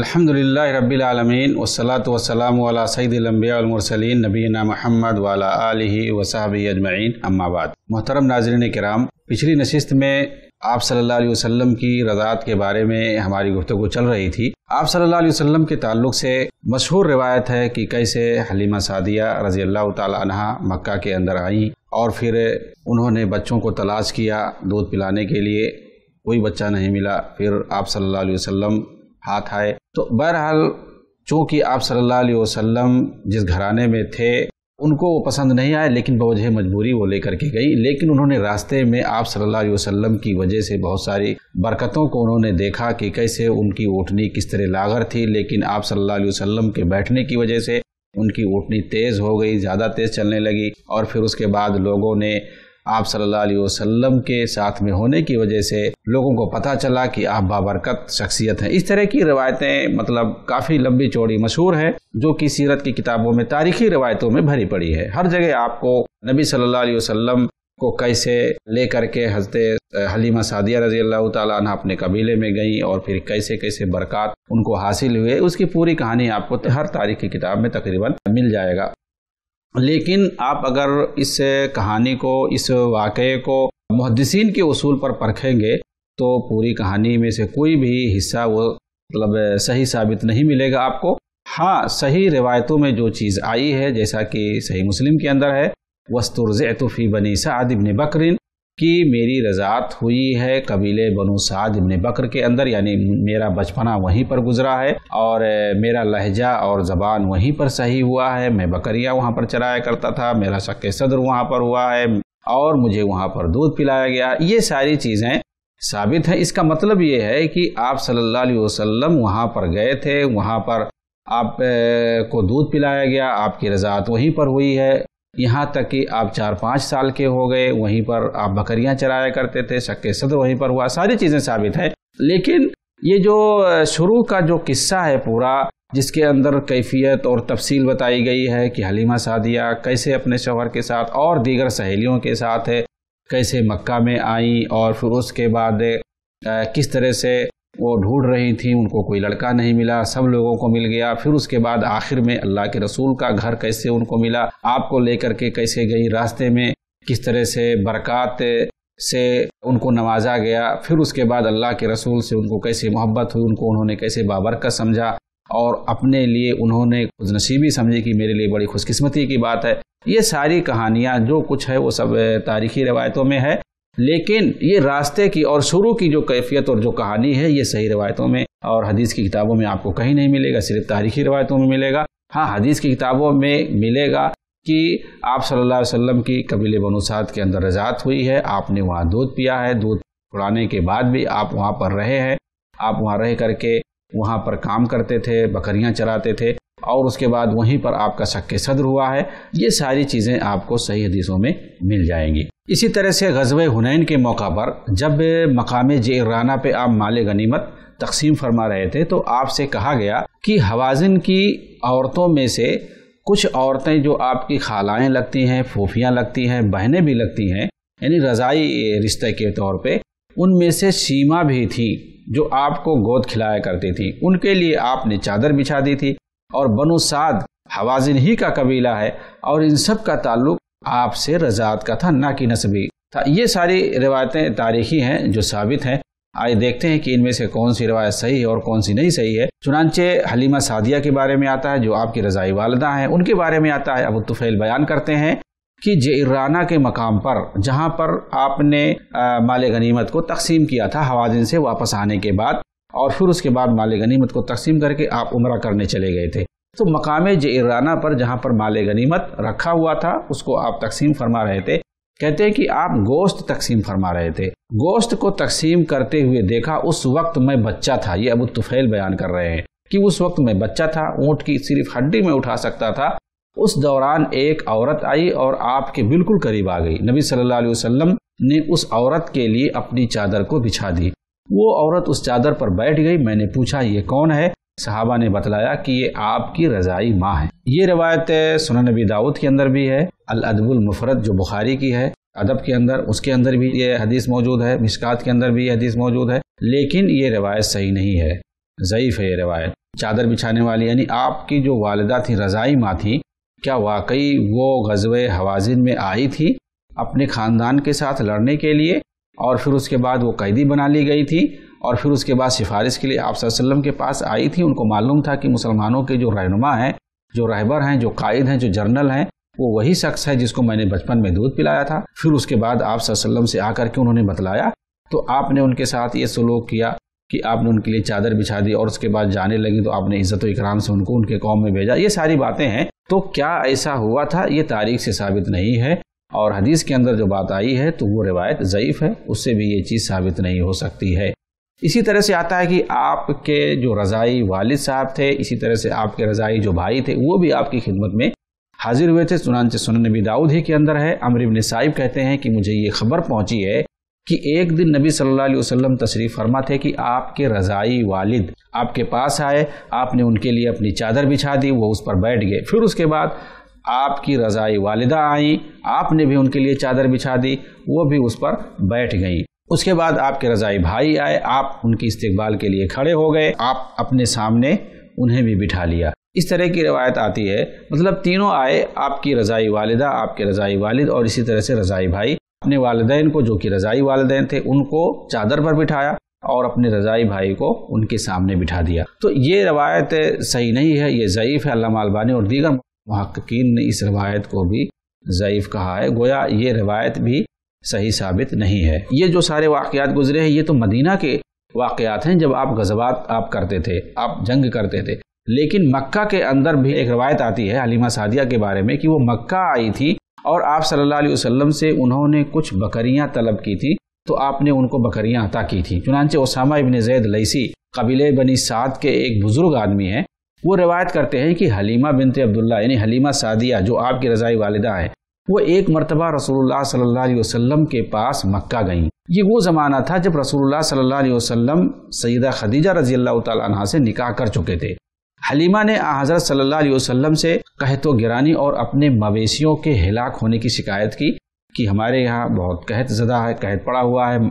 अल्हम्दुलिल्लाह रब्बिल आलमीन वसलात वसलाम वाला सईदम्बियामरसलिन नबीना महमद वाला आलि वसाबी अजमैन अम्माबाद मोहतरम नाजरन कराम पिछली नशस्त में आप सल्लल्लाहु अलैहि वसल्लम की रज़ात के बारे में हमारी गुफ्तु चल रही थी आप सल्लल्लाहु अलैहि वसल्लम के ताल्लुक से मशहूर रिवायत है कि कैसे हलीमा सादिया रज़ी अल्लाह तहा मक्का के अंदर आई और फिर उन्होंने बच्चों को तलाश किया दूध पिलाने के लिए कोई बच्चा नहीं मिला फिर आप सल्लल्लाहु अलैहि वसल्लम हाथ आए तो बहरहाल चूंकि आप सल्लल्लाहु अलैहि वसल्लम जिस घराने में थे उनको वो पसंद नहीं आए लेकिन बवजह मजबूरी वो लेकर के गई लेकिन उन्होंने रास्ते में आप सल्लल्लाहु अलैहि वसल्लम की वजह से बहुत सारी बरकतों को उन्होंने देखा कि कैसे उनकी ओटनी किस तरह लागर थी लेकिन आप सल्लल्लाहु अलैहि वसल्लम के बैठने की वजह से उनकी ओटनी तेज़ हो गई ज़्यादा तेज़ चलने लगी और फिर उसके बाद लोगों ने आप सल्लल्लाहु अलैहि वसल्लम के साथ में होने की वजह से लोगों को पता चला कि आप बाबरकत शख्सियत हैं इस तरह की रवायतें मतलब काफ़ी लंबी चौड़ी मशहूर है जो कि सीरत की किताबों में तारीखी रवायतों में भरी पड़ी है हर जगह आपको नबी सल्लल्लाहु अलैहि वसल्लम को कैसे ले करके हजरत हलीमा सादिया रजी अल्लाह तह अपने कबीले में गई और फिर कैसे कैसे बरकत उनको हासिल हुए उसकी पूरी कहानी आपको हर तारीख की किताब में तकरीबन मिल जाएगा लेकिन आप अगर इस कहानी को इस वाक़े को मुहदसिन के असूल पर परखेंगे तो पूरी कहानी में से कोई भी हिस्सा वो मतलब सही साबित नहीं मिलेगा आपको हाँ सही रिवायतों में जो चीज़ आई है जैसा कि सही मुस्लिम के अंदर है वस्तुरज़ फी बनी साद बकरिन कि मेरी रजात हुई है कबीले बनु साद इबन बकर के अंदर यानी मेरा बचपना वहीं पर गुजरा है और मेरा लहजा और ज़बान वहीं पर सही हुआ है मैं बकरियाँ वहाँ पर चराया करता था मेरा शक्के सदर वहाँ पर हुआ है और मुझे वहाँ पर दूध पिलाया गया ये सारी चीज़ें साबित है इसका मतलब ये है कि आप सल्ला अलैहि वहाँ पर गए थे वहाँ पर आप को दूध पिलाया गया आपकी रजात वहीं पर हुई है यहाँ तक कि आप चार पाँच साल के हो गए वहीं पर आप बकरियां चराया करते थे शक्के सद वहीं पर हुआ सारी चीज़ें साबित है लेकिन ये जो शुरू का जो किस्सा है पूरा जिसके अंदर कैफियत और तफसील बताई गई है कि हलीमा सादिया कैसे अपने शोहर के साथ और दीगर सहेलियों के साथ है कैसे मक्का में आई और फिर उसके बाद किस तरह से वो ढूंढ रही थी उनको कोई लड़का नहीं मिला सब लोगों को मिल गया फिर उसके बाद आखिर में अल्लाह के रसूल का घर कैसे उनको मिला आपको लेकर के कैसे गई रास्ते में किस तरह से बरक़ात से उनको नवाजा गया फिर उसके बाद अल्लाह के रसूल से उनको कैसे मोहब्बत हुई उनको उन्होंने कैसे बाबरकत समझा और अपने लिए उन्होंने नसीबी समझी कि मेरे लिए बड़ी खुशकिस्मती की बात है ये सारी कहानियाँ जो कुछ है वो सब तारीखी रवायतों में है लेकिन ये रास्ते की और शुरू की जो कैफियत और जो कहानी है ये सही रवायतों में और हदीस की किताबों में आपको कहीं नहीं मिलेगा सिर्फ तारीखी रवायतों में मिलेगा हाँ हदीस की किताबों में मिलेगा कि आप सल्लल्लाहु अलैहि वसल्लम की कबीले बनूसाद के अंदर रजात हुई है आपने वहाँ दूध पिया है दूध छुड़ाने के बाद भी आप वहाँ पर रहे हैं आप वहाँ रह करके वहाँ पर काम करते थे बकरियाँ चराते थे और उसके बाद वहीं पर आपका शक सदर हुआ है ये सारी चीज़ें आपको सही हदीसों में मिल जाएंगी इसी तरह से गजब हुनैन के मौका पर जब मकाम जेराना पे आप माल गनीमत तकसीम फरमा रहे थे तो आपसे कहा गया कि हवाजन की औरतों में से कुछ औरतें जो आपकी खालाएँ लगती हैं फूफियाँ लगती हैं बहनें भी लगती हैं यानी रज़ाई रिश्ते के तौर पे उनमें से सीमा भी थी जो आपको गोद खिलाया करती थी उनके लिए आपने चादर बिछा दी थी और बनो साद हवाजिन ही का कबीला है और इन सब का ताल्लुक आपसे रजात का था ना कि नसबी था ये सारी रिवायतें तारीखी हैं जो साबित हैं आइए देखते हैं कि इनमें से कौन सी रिवायत सही है और कौन सी नहीं सही है चुनानचे हलीमा सादिया के बारे में आता है जो आपकी रजाई वालदा हैं उनके बारे में आता है अबू तुफैल बयान करते हैं कि जेराना के मकाम पर जहां पर आपने माल गनीमत को तकसीम किया था हवाजिन से वापस आने के बाद और फिर उसके बाद माल गनीमत को तकसीम करके आप उम्र करने चले गए थे तो मकाम जराना पर जहाँ पर माले गनीमत रखा हुआ था उसको आप तकसीम फरमा रहे थे कहते हैं कि आप गोश्त तकसीम फरमा रहे थे गोश्त को तकसीम करते हुए देखा उस वक्त मैं बच्चा था ये अबू तुफैल बयान कर रहे हैं कि उस वक्त मैं बच्चा था ऊँट की सिर्फ हड्डी में उठा सकता था उस दौरान एक औरत आई और आपके बिल्कुल करीब आ गई नबी सल्लल्लाहु अलैहि वसल्लम ने उस औरत के लिए अपनी चादर को बिछा दी वो औरत उस चादर पर बैठ गई मैंने पूछा ये कौन है सहाबा ने बतलाया कि ये आपकी रजाई माँ है ये रवायत सुन नबी दाऊद के अंदर भी है अल अदबुल मुफरत जो बुखारी की है अदब के अंदर उसके अंदर भी ये हदीस मौजूद है मिसकात के अंदर भी ये हदीस मौजूद है लेकिन ये रवायत सही नहीं है ज़यीफ़ है ये रवायत चादर बिछाने वाली यानी आपकी जो वालदा थी रज़ाई माँ थी क्या वाकई वो गजब हवाजिन में आई थी अपने ख़ानदान के साथ लड़ने के लिए और फिर उसके बाद वो कैदी बना ली गई थी और फिर उसके बाद सिफारिश के लिए आप वसल्लम के पास आई थी उनको मालूम था कि मुसलमानों के जो रहनुमा हैं जो रहबर हैं जो कायद हैं जो जर्नल हैं वो वही शख्स है जिसको मैंने बचपन में दूध पिलाया था फिर उसके बाद आप वसल्लम से आकर के उन्होंने बतलाया तो आपने उनके साथ ये सलूक किया कि आपने उनके लिए चादर बिछा दी और उसके बाद जाने लगी तो आपने इज़्ज़त इकराम से उनको उनके कौम में भेजा ये सारी बातें हैं तो क्या ऐसा हुआ था ये तारीख से साबित नहीं है और हदीस के अंदर जो बात आई है तो वो रिवायत ज़यीफ़ है उससे भी ये चीज़ साबित नहीं हो सकती है इसी तरह से आता है कि आपके जो रज़ाई वालिद साहब थे इसी तरह से आपके रज़ाई जो भाई थे वो भी आपकी खिदमत में हाजिर हुए थे सुनानचे सुन नबी दाऊद ही के अंदर है अमर इबन साहिब कहते हैं कि मुझे ये खबर पहुंची है कि एक दिन नबी सल्लल्लाहु अलैहि वसल्लम तशरीफ़ फरमा थे कि आपके रज़ाई वालिद आपके पास आए आपने उनके लिए अपनी चादर बिछा दी वो उस पर बैठ गए फिर उसके बाद आपकी रज़ाई वालदा आई आपने भी उनके लिए चादर बिछा दी वो भी उस पर बैठ गई उसके बाद आपके रज़ाई भाई आए आप उनके इस्तेबाल के लिए खड़े हो गए आप अपने सामने उन्हें भी बिठा लिया इस तरह की रवायत आती है मतलब तीनों आए आपकी रज़ाई वालदा आपके रज़ाई वालिद और इसी तरह से रज़ाई भाई अपने वालदेन को जो कि रज़ाई वालदेन थे उनको चादर पर बिठाया और अपने रज़ाई भाई को उनके सामने बिठा दिया तो ये रवायत सही नहीं है ये ज़यीफ़ है अल्लाह अलबानी और दीगर महक्कीन ने इस रवायत को भी ज़यीफ़ कहा है गोया ये रवायत भी सही साबित नहीं है ये जो सारे वाक़ात गुजरे हैं ये तो मदीना के वाक़ात हैं जब आप गजबात आप करते थे आप जंग करते थे लेकिन मक्का के अंदर भी एक रवायत आती है हलीमा सादिया के बारे में कि वो मक्का आई थी और आप सल्लल्लाहु अलैहि वसल्लम से उन्होंने कुछ बकरियां तलब की थी तो आपने उनको बकरियां अता की थी चुनानचे ओसामा इबन जैद लईसी कबीले बनी साद के एक बुज़ुर्ग आदमी हैं वो रिवायत करते हैं कि हलीमा बिनते अब्दुल्ला यानी हलीमा सादिया जो आपकी रज़ाई वालदा है वो एक मरतबा रसूल सल्ला अलैहि के पास मक्का गईं ये वो ज़माना था जब रसूल सल्ला अलैहि सईदा खदीजा रजी अल्लाह से निकाह कर चुके थे हलीमा ने हज़रत सल्ला अलैहि से से कहतो गिरानी और अपने मवेशियों के हिलाक होने की शिकायत की कि हमारे यहाँ बहुत कहत ज़दा है कहत पड़ा हुआ है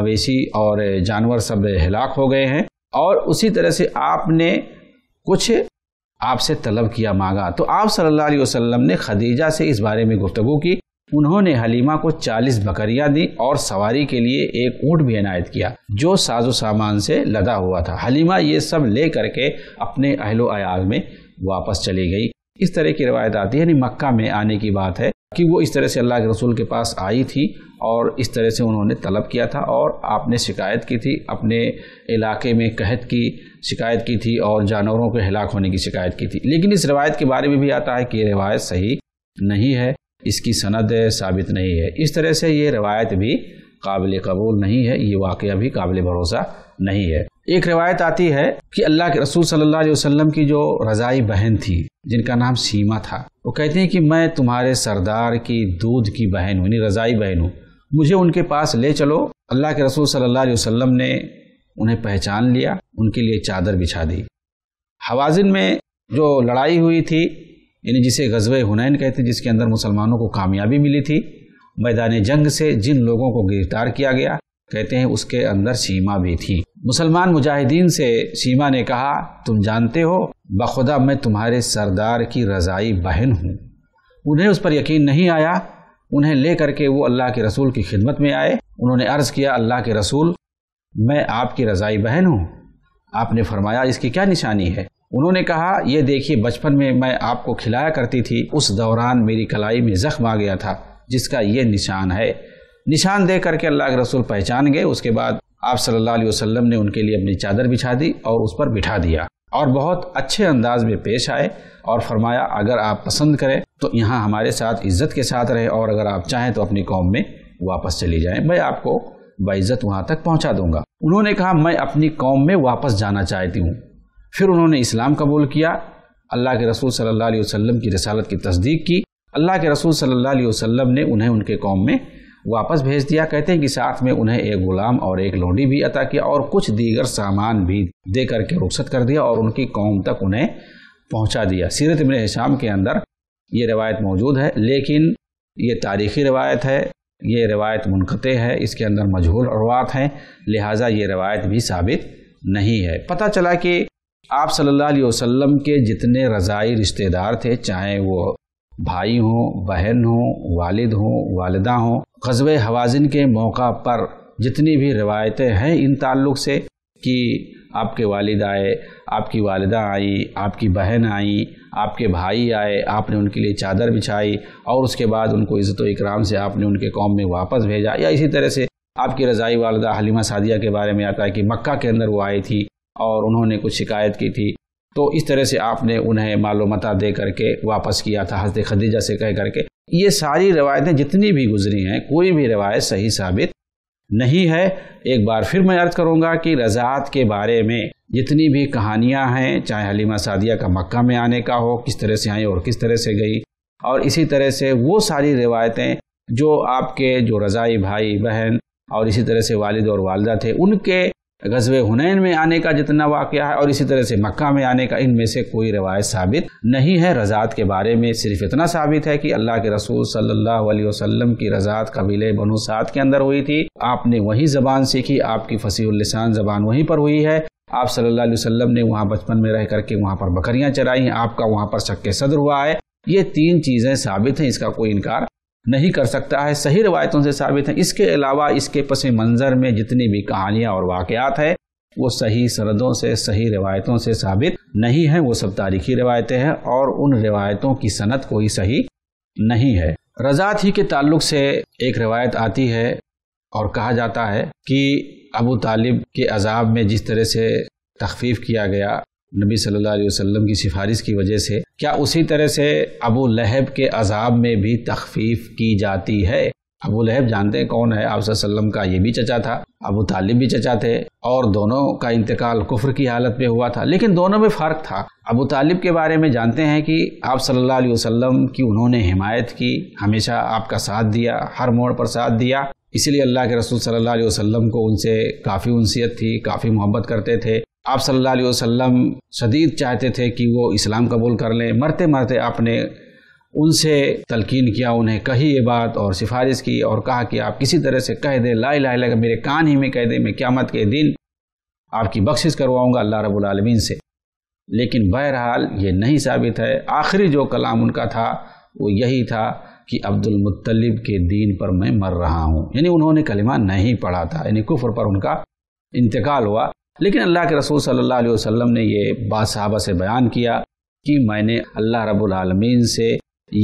मवेशी और जानवर सब हिलाक हो गए हैं और उसी तरह से आपने कुछ आपसे तलब किया मांगा तो आप सल्लल्लाहु अलैहि वसल्लम ने खदीजा से इस बारे में गुफ्तगु की उन्होंने हलीमा को चालीस बकरियां दी और सवारी के लिए एक ऊँट भी इनायत किया जो साजो सामान से लदा हुआ था हलीमा ये सब ले करके अपने अहलो अयाल में वापस चली गई इस तरह की रवायत आती है यानी मक्का में आने की बात है कि वो इस तरह से अल्लाह के रसूल के पास आई थी और इस तरह से उन्होंने तलब किया था और आपने शिकायत की थी अपने इलाके में कहत की शिकायत की थी और जानवरों के हलाक होने की शिकायत की थी लेकिन इस रवायत के बारे में भी आता है कि ये रिवायत सही नहीं है इसकी सनद साबित नहीं है इस तरह से ये रवायत भी काबिल कबूल नहीं है ये वाक़ भी काबिल भरोसा नहीं है एक रिवायत आती है कि अल्लाह के रसूल सल्लल्लाहु अलैहि वसल्लम की जो रज़ाई बहन थी जिनका नाम सीमा था वो कहते हैं कि मैं तुम्हारे सरदार की दूध की बहन हूँ यानी रज़ाई बहन हूँ मुझे उनके पास ले चलो अल्लाह के रसूल सल्लल्लाहु अलैहि वसल्लम ने उन्हें पहचान लिया उनके लिए चादर बिछा दी हवाजिन में जो लड़ाई हुई थी यानी जिसे गजब हुनैन कहते हैं जिसके अंदर मुसलमानों को कामयाबी मिली थी मैदान जंग से जिन लोगों को गिरफ्तार किया गया कहते हैं उसके अंदर सीमा भी थी मुसलमान मुजाहिदीन से सीमा ने कहा तुम जानते हो बखुदा मैं तुम्हारे सरदार की रज़ाई बहन हूँ उन्हें उस पर यकीन नहीं आया उन्हें ले करके वो अल्लाह के रसूल की खिदमत में आए उन्होंने अर्ज़ किया अल्लाह के रसूल मैं आपकी रज़ाई बहन हूँ आपने फरमाया इसकी क्या निशानी है उन्होंने कहा यह देखिए बचपन में मैं आपको खिलाया करती थी उस दौरान मेरी कलाई में ज़ख्म आ गया था जिसका ये निशान है निशान दे करके अल्लाह के रसूल पहचान गए उसके बाद आप सल्लल्लाहु अलैहि वसल्लम ने उनके लिए अपनी चादर बिछा दी और उस पर बिठा दिया और बहुत अच्छे अंदाज में पेश आए और फरमाया अगर आप पसंद करें तो यहाँ हमारे साथ इज्जत के साथ रहें और अगर आप चाहें तो अपनी कौम में वापस चली जाए मैं आपको बाइज्जत वहाँ तक पहुँचा दूंगा उन्होंने कहा मैं अपनी कौम में वापस जाना चाहती हूँ फिर उन्होंने इस्लाम कबूल किया अल्लाह के रसूल सल्लल्लाहु अलैहि वसल्लम की रसालत की तस्दीक की अल्लाह के रसूल सल्लल्लाहु अलैहि वसल्लम ने उन्हें उनके कौम में वापस भेज दिया कहते हैं कि साथ में उन्हें एक गुलाम और एक लोडी भी अता किया और कुछ दीगर सामान भी दे करके रुखसत कर दिया और उनकी कौम तक उन्हें पहुंचा दिया सीरत इबन हिशाम के अंदर ये रिवायत मौजूद है लेकिन ये तारीखी रिवायत है ये रिवायत मुनक़ है इसके अंदर मजहूल रवात हैं लिहाजा ये रिवायत भी साबित नहीं है पता चला कि आप सल्लल्लाहु अलैहि वसल्लम के जितने रज़ाई रिश्तेदार थे चाहे वो भाई हों बहन हों वालिद हों वालदा हों कस्बे हवाजिन के मौका पर जितनी भी रिवायतें हैं इन ताल्लुक़ से कि आपके वालिद आए आपकी वालदा आई आपकी बहन आई आपके भाई आए आपने उनके लिए चादर बिछाई और उसके बाद उनको इज़्ज़त इकराम से आपने उनके कौम में वापस भेजा या इसी तरह से आपकी रज़ाई वालदा हलीमा सादिया के बारे में आता है कि मक्का के अंदर वो आई थी और उन्होंने कुछ शिकायत की थी तो इस तरह से आपने उन्हें मालूम दे करके वापस किया था हजरत खदीजा से कह करके ये सारी रवायतें जितनी भी गुजरी हैं कोई भी रवायत सही साबित नहीं है एक बार फिर मैं अर्ज करूंगा कि रजात के बारे में जितनी भी कहानियां हैं चाहे हलीमा सादिया का मक्का में आने का हो किस तरह से आई और किस तरह से गई और इसी तरह से वो सारी रिवायतें जो आपके जो रज़ाई भाई बहन और इसी तरह से वालिद और वालदा थे उनके गजब हुनैन में आने का जितना वाक़ है और इसी तरह से मक्का में आने का इनमें से कोई रवायत साबित नहीं है रजात के बारे में सिर्फ इतना साबित है कि अल्लाह के रसूल सल्लल्लाहु अलैहि वसल्लम की रजात कबीले बनो सात के अंदर हुई थी आपने वही जबान सीखी आपकी फसीसान जबान वहीं पर हुई है आप सल्ला वसलम ने वहाँ बचपन में रह करके वहाँ पर बकरियाँ चराई आपका वहाँ पर शक्के सदर हुआ है ये तीन चीज़ें साबित हैं इसका कोई इनकार नहीं कर सकता है सही रवायतों से साबित है इसके अलावा इसके पस मंज़र में जितनी भी कहानियाँ और वाकयात है वो सही सरदों से सही रवायतों से साबित नहीं है वो सब तारीखी रवायतें हैं और उन रवायतों की सनत कोई सही नहीं है रजात ही के ताल्लुक से एक रवायत आती है और कहा जाता है कि अबू तालिब के अजाब में जिस तरह से तखफीफ किया गया नबी सल्लल्लाहु अलैहि वसल्लम की सिफारिश की वजह से क्या उसी तरह से अबू लहब के अजाब में भी तखफीफ की जाती है अबू लहब जानते हैं कौन है आप का ये भी चचा था अबू तालिब भी चचा थे और दोनों का इंतकाल कुफर की हालत में हुआ था लेकिन दोनों में फ़र्क था अबू तालिब के बारे में जानते हैं कि आप सल्लल्लाहु अलैहि वसल्लम की उन्होंने हिमायत की हमेशा आपका साथ दिया हर मोड़ पर साथ दिया इसीलिए अल्लाह के रसूल सल्लल्लाहु अलैहि वसल्लम को उनसे काफ़ी उनसीयत थी काफ़ी मोहब्बत करते थे आप सल्लल्लाहु अलैहि वसल्लम शदीद चाहते थे कि वो इस्लाम कबूल कर लें मरते मरते आपने उनसे तलकिन किया उन्हें कही ये बात और सिफारिश की और कहा कि आप किसी तरह से कह दें ला ला लगा मेरे कान ही में कह दें मैं क्यामत के दिन आपकी बख्शिश करवाऊँगा अल्लाह रबालमीन से लेकिन बहरहाल ये नहीं साबित है आखिरी जो कलाम उनका था वो यही था कि अब्दुल मुत्तलिब के दीन पर मैं मर रहा हूँ यानी उन्होंने कलिमा नहीं पढ़ा था यानी कुफर पर उनका इंतकाल हुआ लेकिन अल्लाह के रसूल सल्लल्लाहु अलैहि वसल्लम ने यह बात साहबा से बयान किया कि मैंने अल्लाह रब्बुल आलमीन से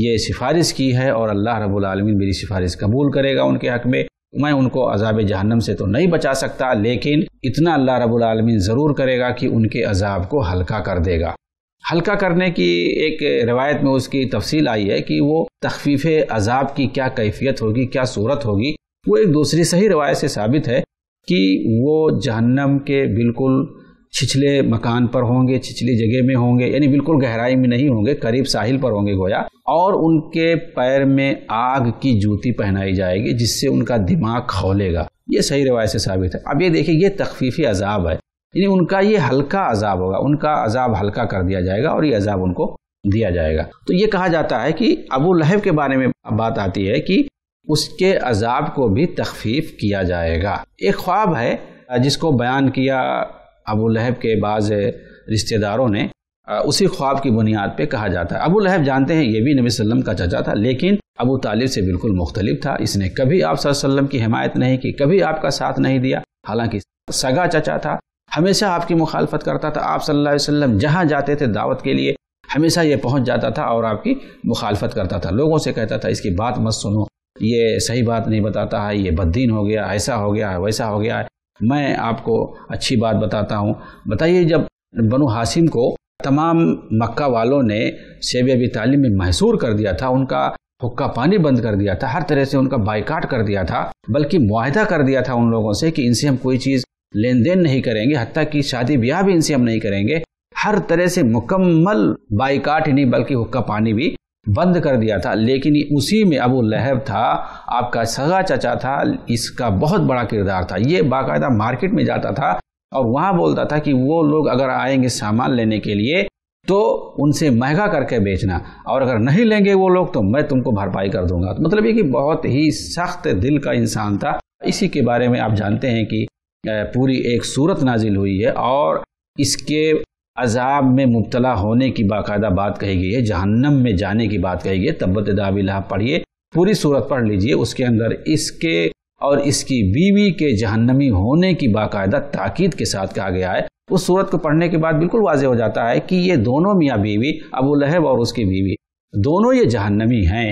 ये सिफारिश की है और अल्लाह रब्बुल आलमीन मेरी सिफारिश कबूल करेगा उनके हक में मैं उनको अजाब जहन्नम से तो नहीं बचा सकता लेकिन इतना अल्लाह रब्बुल आलमीन ज़रूर करेगा कि उनके अजाब को हल्का कर देगा हल्का करने की एक रिवायत में उसकी तफसील आई है कि वो तखफीफ अजाब की क्या कैफियत होगी क्या सूरत होगी वो एक दूसरी सही रवायत से साबित है कि वो जहन्नम के बिल्कुल छिछले मकान पर होंगे छिछली जगह में होंगे यानी बिल्कुल गहराई में नहीं होंगे करीब साहिल पर होंगे गोया और उनके पैर में आग की जूती पहनाई जाएगी जिससे उनका दिमाग खौलेगा ये सही रिवायत से साबित है अब ये देखिए ये तखफीफी अजाब है यानी उनका ये हल्का अजाब होगा उनका अजाब हल्का कर दिया जाएगा और ये अजाब उनको दिया जाएगा तो ये कहा जाता है कि अबू लहब के बारे में बात आती है कि उसके अजाब को भी तखफीफ किया जाएगा एक ख्वाब है जिसको बयान किया अबू लहब के बाज़ रिश्तेदारों ने उसी ख्वाब की बुनियाद पे कहा जाता है अबू लहब जानते हैं ये भी नबी वसल्लम का चचा था लेकिन अबू तालिब से बिल्कुल मुख्तलिफ था इसने कभी आप सल्लम की हिमायत नहीं की कभी आपका साथ नहीं दिया हालांकि सगा चचा था हमेशा आपकी मुखालफत करता था आप सल्लल्लाहु अलैहि वसल्लम जहाँ जाते थे दावत के लिए हमेशा ये पहुँच जाता था और आपकी मुखालफत करता था लोगों से कहता था इसकी बात मत सुनो ये सही बात नहीं बताता है ये बददीन हो गया ऐसा हो गया है वैसा हो गया है मैं आपको अच्छी बात बताता हूँ बताइए जब बनु हाशिम को तमाम मक्का वालों ने शेब अबी तालीम में महसूर कर दिया था उनका हुक्का पानी बंद कर दिया था हर तरह से उनका बाइकाट कर दिया था बल्कि माहदा कर दिया था उन लोगों से कि इनसे हम कोई चीज़ लेन देन नहीं करेंगे हती कि शादी ब्याह भी इनसे हम नहीं करेंगे हर तरह से मुकम्मल बाइकाट ही नहीं बल्कि हुक्का पानी भी बंद कर दिया था लेकिन उसी में अबू लहब था आपका सगा चचा था इसका बहुत बड़ा किरदार था ये बाकायदा मार्केट में जाता था और वहाँ बोलता था कि वो लोग अगर आएंगे सामान लेने के लिए तो उनसे महंगा करके बेचना और अगर नहीं लेंगे वो लोग तो मैं तुमको भरपाई कर दूंगा तो मतलब ये कि बहुत ही सख्त दिल का इंसान था इसी के बारे में आप जानते हैं कि पूरी एक सूरत नाजिल हुई है और इसके अजाब में मुबतला होने की बाकायदा बात कही गई है जहन्नम में जाने की बात कही गई है तब्बत दाबिला पढ़िए पूरी सूरत पढ़ लीजिए उसके अंदर इसके और इसकी बीवी के जहन्नमी होने की बाकायदा ताकीद के साथ कहा गया है उस सूरत को पढ़ने के बाद बिल्कुल वाजह हो जाता है कि ये दोनों मियाँ बीवी अबू लहब और उसकी बीवी दोनों ये जहन्नमी हैं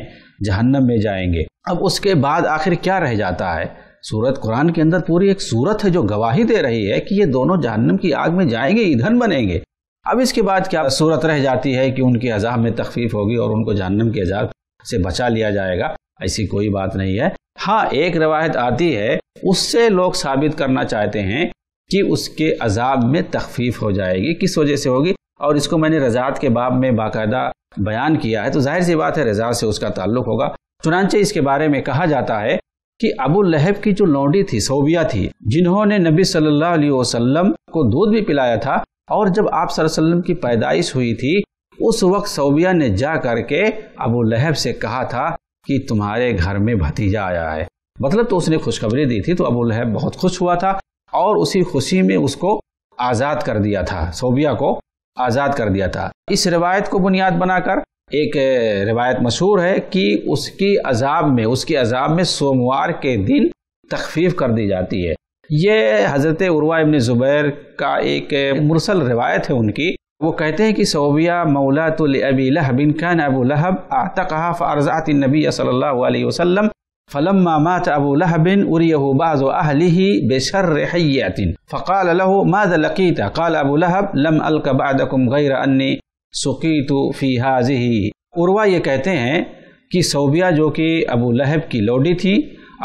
जहन्नम में जाएंगे अब उसके बाद आखिर क्या रह जाता है सूरत कुरान के अंदर पूरी एक सूरत है जो गवाही दे रही है कि ये दोनों जहन्नम की आग में जाएंगे ईंधन बनेंगे अब इसके बाद क्या सूरत रह जाती है कि उनके अजाब में तकफीफ होगी और उनको जहनम के अजाब से बचा लिया जाएगा ऐसी कोई बात नहीं है हाँ एक रवायत आती है उससे लोग साबित करना चाहते हैं कि उसके अजाब में तकफीफ हो जाएगी किस वजह से होगी और इसको मैंने रजात के बाब में बाकायदा बयान किया है तो जाहिर सी बात है रजात से उसका ताल्लुक होगा चुनाचे इसके बारे में कहा जाता है कि अबू लहब की जो लौंडी थी सोबिया थी जिन्होंने नबी सल्लल्लाहु अलैहि वसल्लम को दूध भी पिलाया था और जब आप सल्लम की पैदाइश हुई थी उस वक्त सोबिया ने जा करके अबू लहब से कहा था कि तुम्हारे घर में भतीजा आया है मतलब तो उसने खुशखबरी दी थी तो अबू लहब बहुत खुश हुआ था और उसी खुशी में उसको आज़ाद कर दिया था सोबिया को आज़ाद कर दिया था इस रिवायत को बुनियाद बनाकर एक रिवायत मशहूर है कि उसकी अजाब में उसके अजाब में सोमवार के दिन तखफीफ कर दी जाती है ये हज़रत उर्वा इबन ज़ुबैर का एक मुरसल रिवायत है उनकी वो कहते हैं कि सोबिया मौला तो अबी लहबिन खान अबू लहब आता कहा फ़ारज़ात नबी सल्ला वसम ابو لهب اريه بعض اهله بشر حيات فقال फ़काल ماذا لقيت قال ابو अबू लहब लम بعدكم غير اني سقيت في هذه اوروا ये कहते हैं کہ सोबिया जो کہ अबू लहब की लोडी थी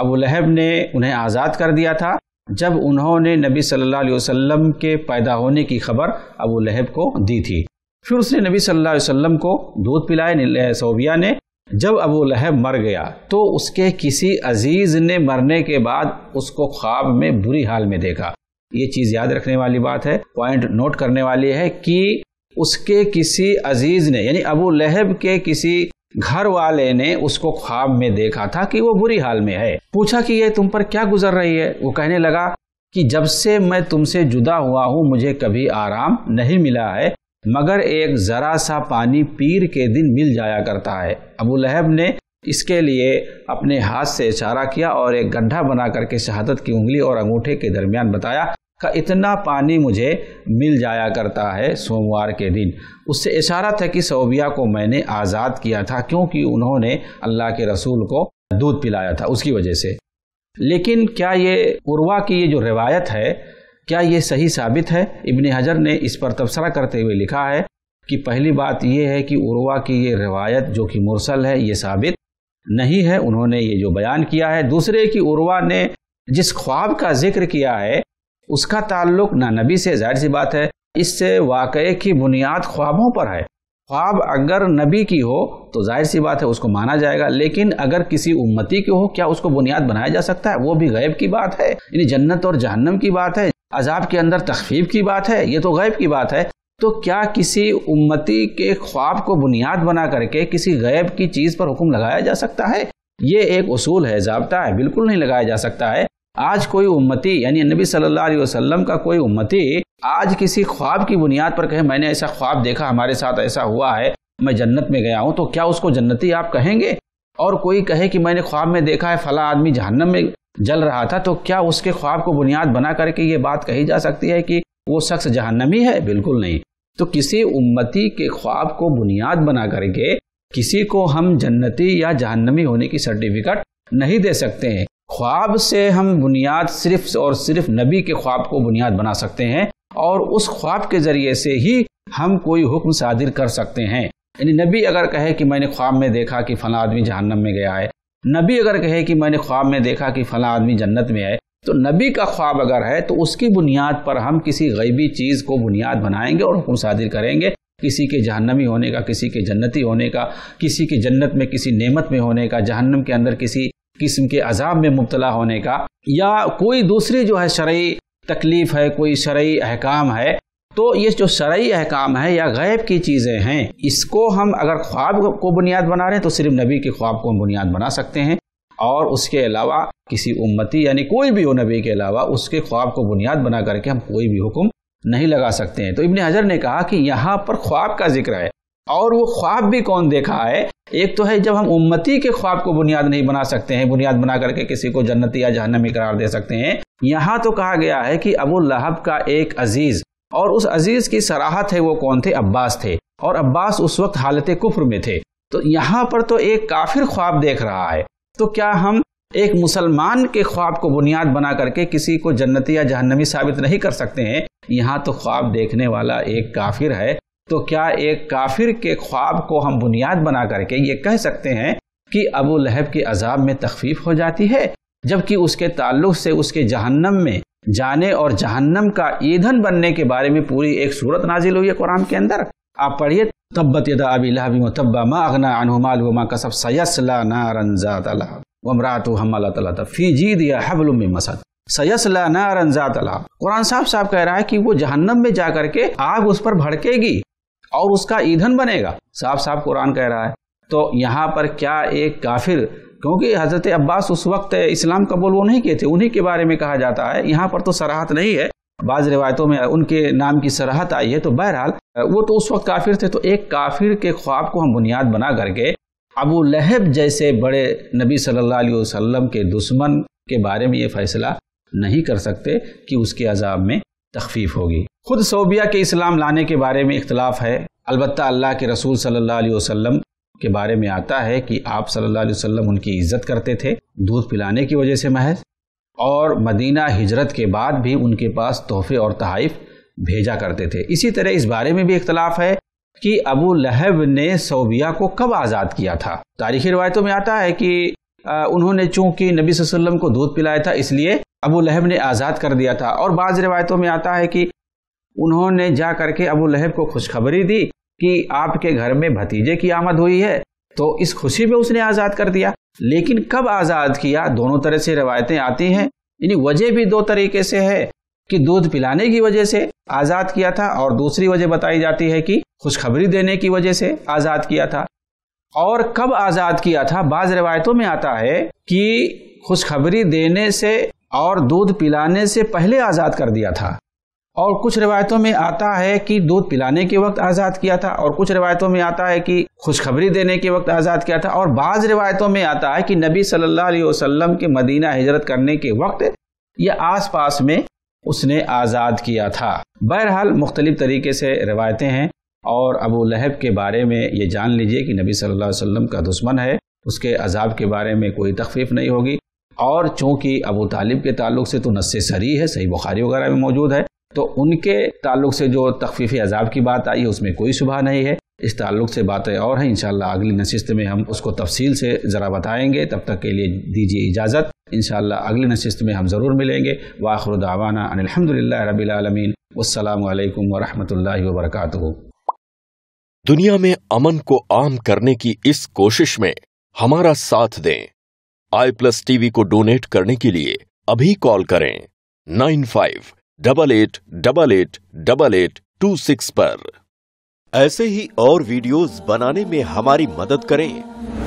अबू लहब ने उन्हें आज़ाद कर दिया था जब उन्होंने नबी सल्लल्लाहु अलैहि वसल्लम के पैदा होने की खबर अबू लहब को दी थी फिर उसने नबी सल्लल्लाहु अलैहि वसल्लम को दूध पिलाए सोबिया ने जब अबू लहब मर गया तो उसके किसी अजीज ने मरने के बाद उसको ख्वाब में बुरी हाल में देखा ये चीज़ याद रखने वाली बात है पॉइंट नोट करने वाली है कि उसके किसी अजीज ने यानी अबू लहब के किसी घर वाले ने उसको ख्वाब में देखा था कि वो बुरी हाल में है पूछा कि ये तुम पर क्या गुजर रही है वो कहने लगा कि जब से मैं तुमसे जुदा हुआ हूँ मुझे कभी आराम नहीं मिला है मगर एक ज़रा सा पानी पीर के दिन मिल जाया करता है अबू लहब ने इसके लिए अपने हाथ से इशारा किया और एक गड्ढा बना करके शहादत की उंगली और अंगूठे के दरमियान बताया का इतना पानी मुझे मिल जाया करता है सोमवार के दिन उससे इशारा था कि सोबिया को मैंने आज़ाद किया था क्योंकि उन्होंने अल्लाह के रसूल को दूध पिलाया था उसकी वजह से लेकिन क्या ये उर्वा की ये जो रिवायत है क्या ये सही साबित है इबन हजर ने इस पर तबसरा करते हुए लिखा है कि पहली बात यह है कि उर्वा की ये रिवायत जो कि मुरसल है ये साबित नहीं है उन्होंने ये जो बयान किया है दूसरे कि उर्वा ने जिस ख्वाब का जिक्र किया है उसका ताल्लुक ना नबी से जाहिर सी बात है इससे वाकई की बुनियाद ख्वाबों पर है ख्वाब अगर नबी की हो तो जाहिर सी बात है उसको माना जाएगा लेकिन अगर किसी उम्मती की हो क्या उसको बुनियाद बनाया जा सकता है वो भी गैब की बात है यानी जन्नत और जहन्नम की बात है अजाब के अंदर तखफीफ की बात है ये तो गैब की बात है तो क्या किसी उम्मती के ख्वाब को बुनियाद बना करके किसी गैब की चीज़ पर हुक्म लगाया जा सकता है ये एक उसूल है जबता है बिल्कुल नहीं लगाया जा सकता है आज कोई उम्मती यानी नबी सल्लल्लाहु अलैहि वसल्लम का कोई उम्मती आज किसी ख्वाब की बुनियाद पर कहे मैंने ऐसा ख्वाब देखा हमारे साथ ऐसा हुआ है मैं जन्नत में गया हूँ तो क्या उसको जन्नती आप कहेंगे और कोई कहे कि मैंने ख्वाब में देखा है फला आदमी जहन्नम में जल रहा था तो क्या उसके ख्वाब को बुनियाद बना करके ये बात कही जा सकती है कि वो शख्स जहन्नमी है बिल्कुल नहीं तो किसी उम्मती के ख्वाब को बुनियाद बना करके किसी को हम जन्नती या जहन्नमी होने की सर्टिफिकेट नहीं दे सकते हैं ख्वाब से हम बुनियाद सिर्फ और सिर्फ नबी के ख्वाब को बुनियाद बना सकते हैं और उस ख्वाब के ज़रिए से ही हम कोई हुक्म सादिर कर सकते हैं यानी नबी अगर कहे कि मैंने ख्वाब में देखा कि फला आदमी जहन्नम में गया है नबी अगर कहे कि मैंने ख्वाब में देखा कि फला आदमी जन्नत में है तो नबी का ख्वाब अगर है तो उसकी बुनियाद पर हम किसी गैबी चीज़ को बुनियाद बनाएंगे और हुक्म सादिर करेंगे किसी के जहन्नमी होने का किसी के जन्नती होने का किसी के जन्नत में किसी नेमत में होने का जहन्नम के अंदर किसी किस्म के अजाब में मुबतला होने का या कोई दूसरी जो है शर्य तकलीफ है कोई शर्य अहकाम है तो ये जो शर्य अहकाम है या गैब की चीज़ें हैं इसको हम अगर ख्वाब को बुनियाद बना रहे हैं तो सिर्फ नबी के ख्वाब को हम बुनियाद बना सकते हैं और उसके अलावा किसी उम्मती यानी कोई भी हो नबी के अलावा उसके ख्वाब को बुनियाद बना करके हम कोई भी हुक्म नहीं लगा सकते हैं तो इबन हजर ने कहा कि यहाँ पर ख्वाब का जिक्र है और वो ख्वाब भी कौन देखा है एक तो है जब हम उम्मती के ख्वाब को बुनियाद नहीं बना सकते हैं बुनियाद बना करके किसी को जन्नत या जहनमी करार दे सकते हैं यहाँ तो कहा गया है कि अबू लहब का एक अजीज और उस अजीज की सराहत है वो कौन थे अब्बास थे और अब्बास उस वक्त हालत कुफर में थे तो यहाँ पर तो एक काफिर ख्वाब देख रहा है तो क्या हम एक मुसलमान के ख्वाब को बुनियाद बना करके किसी को जन्नती या जहनमी साबित नहीं कर सकते हैं यहाँ तो ख्वाब देखने वाला एक काफिर है तो क्या एक काफिर के ख्वाब को हम बुनियाद बना करके ये कह सकते हैं कि अबू लहब के अजाब में तखफीफ हो जाती है जबकि उसके ताल्लुक से उसके जहन्नम में जाने और जहन्नम का ईंधन बनने के बारे में पूरी एक सूरत नाजिल हुई है कुरान के अंदर आप पढ़िए तब्बत यदाबीबा मगना अनुमाल वमा कसब फी हबल मसद सयसला नारनजात कुरान साहब साहब कह रहा है कि वो जहन्नम में जा करके आग उस पर भड़केगी और उसका ईंधन बनेगा साफ साफ कुरान कह रहा है तो यहाँ पर क्या एक काफिर क्योंकि हज़रत अब्बास उस वक्त इस्लाम कबूल वो नहीं किए थे उन्हीं के बारे में कहा जाता है यहाँ पर तो सराहत नहीं है बाज़ रिवायतों में उनके नाम की सराहत आई है तो बहरहाल वो तो उस वक्त काफिर थे तो एक काफिर के ख्वाब को हम बुनियाद बना करके अबू लहब जैसे बड़े नबी सल्लल्लाहु अलैहि वसल्लम के दुश्मन के बारे में ये फैसला नहीं कर सकते कि उसके अजाब में तखफीफ होगी खुद सोबिया के इस्लाम लाने के बारे में इख्तलाफ है अलबत् अल्लाह के रसूल सल्ला अलैहि के बारे में आता है कि आप सल्ला वसम उनकी इज्जत करते थे दूध पिलाने की वजह से महज और मदीना हिजरत के बाद भी उनके पास तोहफे और तहाइफ भेजा करते थे इसी तरह इस बारे में भी इख्तलाफ है कि अबू लहब ने सोबिया को कब आज़ाद किया था तारीखी रवायतों में आता है कि उन्होंने चूंकि नबी वसल्लम को दूध पिलाया था इसलिए अबू लहब ने आज़ाद कर दिया था और बाज़ रवायतों में आता है कि उन्होंने जा करके अबू लहब को खुशखबरी दी कि आपके घर में भतीजे की आमद हुई है तो इस खुशी में उसने आज़ाद कर दिया लेकिन कब आज़ाद किया दोनों तरह से रवायतें आती हैं यानी वजह भी दो तरीके से है कि दूध पिलाने की वजह से आज़ाद किया था और दूसरी वजह बताई जाती है कि खुशखबरी देने की वजह से आज़ाद किया था और कब आज़ाद किया था बाज रिवायतों में आता है कि खुशखबरी देने से और दूध पिलाने से पहले आज़ाद कर दिया था और कुछ रिवायतों में आता है कि दूध पिलाने के वक्त आज़ाद किया था और कुछ रिवायतों में आता है कि खुशखबरी देने के वक्त आज़ाद किया था और बाज़ रिवायतों में आता है कि नबी सल्लल्लाहु अलैहि वसल्लम के मदीना हिजरत करने के वक्त या आसपास में उसने आज़ाद किया था बहरहाल मुख्तलिफ तरीके से रिवायतें हैं और अबू लहब के बारे में ये जान लीजिए कि नबी सल्लल्लाहु अलैहि वसल्लम का दुश्मन है उसके अजाब के बारे में कोई तखफीफ नहीं होगी और चूँकि अबू तालिब के ताल्लुक से तो नस्से सरी है सही बुखारी वगैरह में मौजूद है तो उनके ताल्लुक से जो तखफीफ अजाब की बात आई है उसमें कोई सुबह नहीं है इस ताल्लुक से बातें और हैं इंशाल्लाह अगली नशिस्त में हम उसको तफसील से ज़रा बताएंगे तब तक के लिए दीजिए इजाज़त इंशाल्लाह अगली नशिस्त में हम ज़रूर मिलेंगे वाखर दावाना अनिलहमदिल्ला रबीआलमीन असलकम वरहमल वर्का दुनिया में अमन को आम करने की इस कोशिश में हमारा साथ दें आई प्लस टीवी को डोनेट करने के लिए अभी कॉल करें nine five double eight double eight double eight two six पर ऐसे ही और वीडियोस बनाने में हमारी मदद करें